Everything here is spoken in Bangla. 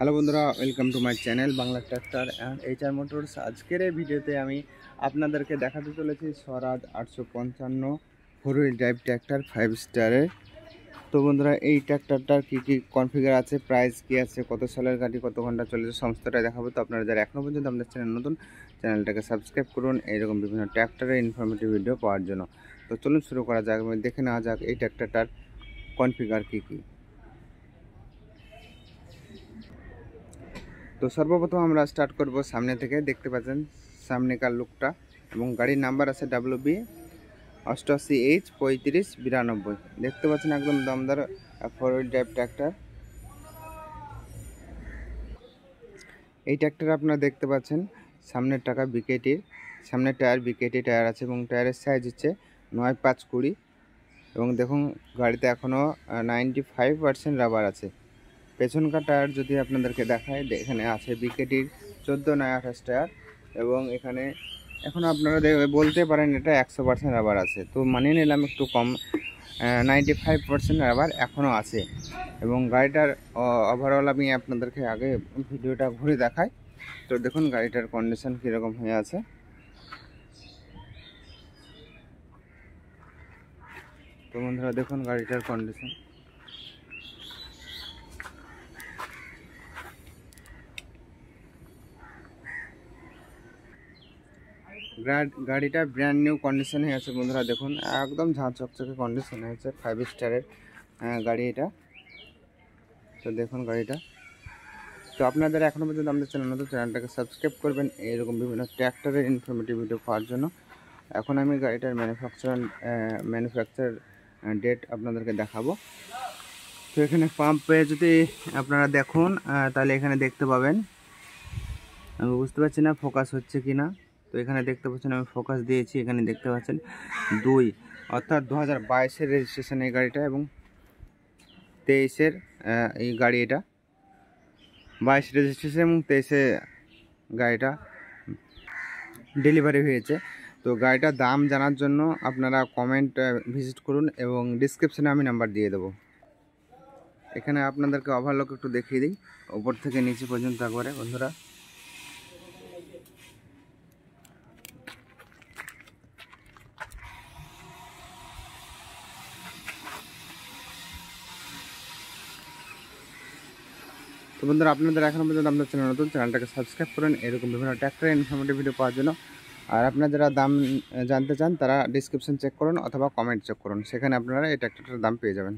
হ্যালো বন্ধুরা welcome to my channel Bangla tractor and HR Motors আজকের এই ভিডিওতে আমি আপনাদেরকে দেখাতে চলেছি স্বরাজ আটশো পঞ্চান্ন four wheel drive tractor five স্টারের তো বন্ধুরা এই ট্র্যাক্টরটার কী কী কনফিগার আছে প্রাইস কী আছে কত সালের গাড়ি কত ঘন্টা চলেছে সমস্তটা দেখাবো তো আপনারা যারা এখনও পর্যন্ত আমাদের চ্যানেল নতুন চ্যানেলটাকে সাবস্ক্রাইব করুন এইরকম বিভিন্ন ট্র্যাক্টরের ইনফরমেটিভ ভিডিও পাওয়ার জন্য তো চলুন শুরু করা যাক দেখে নেওয়া যাক এই ট্র্যাক্টরটার কনফিগার কী কী তো সর্বপ্রথম আমরা স্টার্ট করব সামনে থেকে দেখতে পাচ্ছেন সামনেকার লুকটা এবং গাড়ির নাম্বার আছে ডাব্লু বি অষ্টআশি এইচ পঁয়ত্রিশ বিরানব্বই দেখতে পাচ্ছেন একদম দমদার ফোর হুইল ড্রাইভ ট্র্যাক্টর এই ট্র্যাক্টর আপনারা দেখতে পাচ্ছেন সামনের টাকা বিকেটির সামনের টায়ার বিকেটি টায়ার আছে এবং টায়ারের সাইজ হচ্ছে নয় পাঁচ কুড়ি এবং দেখুন গাড়িতে এখনও নাইনটি ফাইভ পার্সেন্ট রাবার আছে পেছনকার টায়ার যদি আপনাদেরকে দেখায় এখানে আছে বিকেটির চোদ্দো নয় আঠাশ টায়ার এবং এখানে এখন আপনারা বলতে পারেন এটা একশো পার্সেন্ট আবার আছে তো মানিয়ে নিলাম একটু কম নাইনটি ফাইভ পার্সেন্ট আবার এখনও আছে এবং গাড়িটার ওভারঅল আমি আপনাদেরকে আগে ভিডিওটা ঘুরে দেখাই তো দেখুন গাড়িটার কন্ডিশন কীরকম হয়ে আছে তো বন্ধুরা দেখুন গাড়িটার কন্ডিশন গাড়িটা ব্র্যান্ড নিউ কন্ডিশন হয়ে আছে বন্ধুরা দেখুন একদম ঝাঁ চকচকে কন্ডিশন হয়েছে ফাইভ স্টারের গাড়ি এটা তো দেখুন গাড়িটা তো আপনাদের এখনও পর্যন্ত আমাদের চ্যানেল নতুন চ্যানেলটাকে সাবস্ক্রাইব করবেন এইরকম বিভিন্ন ট্র্যাক্টরের ইনফরমেটিভ ভিডিও পাওয়ার জন্য এখন আমি গাড়িটার ম্যানুফ্যাকচার ম্যানুফ্যাকচার ডেট আপনাদেরকে দেখাবো তো এখানে পাম্পে যদি আপনারা দেখুন তাহলে এখানে দেখতে পাবেন আমি বুঝতে পারছি না ফোকাস হচ্ছে কি না তো এখানে দেখতে পাচ্ছেন আমি ফোকাস দিয়েছি এখানে দেখতে পাচ্ছেন দুই অর্থাৎ দু হাজার বাইশের রেজিস্ট্রেশন এই গাড়িটা এবং তেইশের এই গাড়ি এটা বাইশ রেজিস্ট্রেশন এবং তেইশে গাড়িটা ডেলিভারি হয়েছে তো গাড়িটার দাম জানার জন্য আপনারা কমেন্ট ভিজিট করুন এবং ডিসক্রিপশানে আমি নাম্বার দিয়ে দেবো এখানে আপনাদেরকে ওভারলক একটু দেখিয়ে দিই ওপর থেকে নিচে পর্যন্ত একবারে বন্ধুরা তো বন্ধুরা আপনাদের এখনও পর্যন্ত আপনার চ্যানেল নতুন চ্যানেলটাকে সাবস্ক্রাইব করেন এরকম বিভিন্ন ট্র্যাক্টরের ইনফরমেটিভ ভিডিও পাওয়ার জন্য আর আপনারা যারা দাম জানতে চান তারা ডিসক্রিপশন চেক করুন অথবা কমেন্ট চেক করুন সেখানে আপনারা এই ট্র্যাক্টরটার দাম পেয়ে যাবেন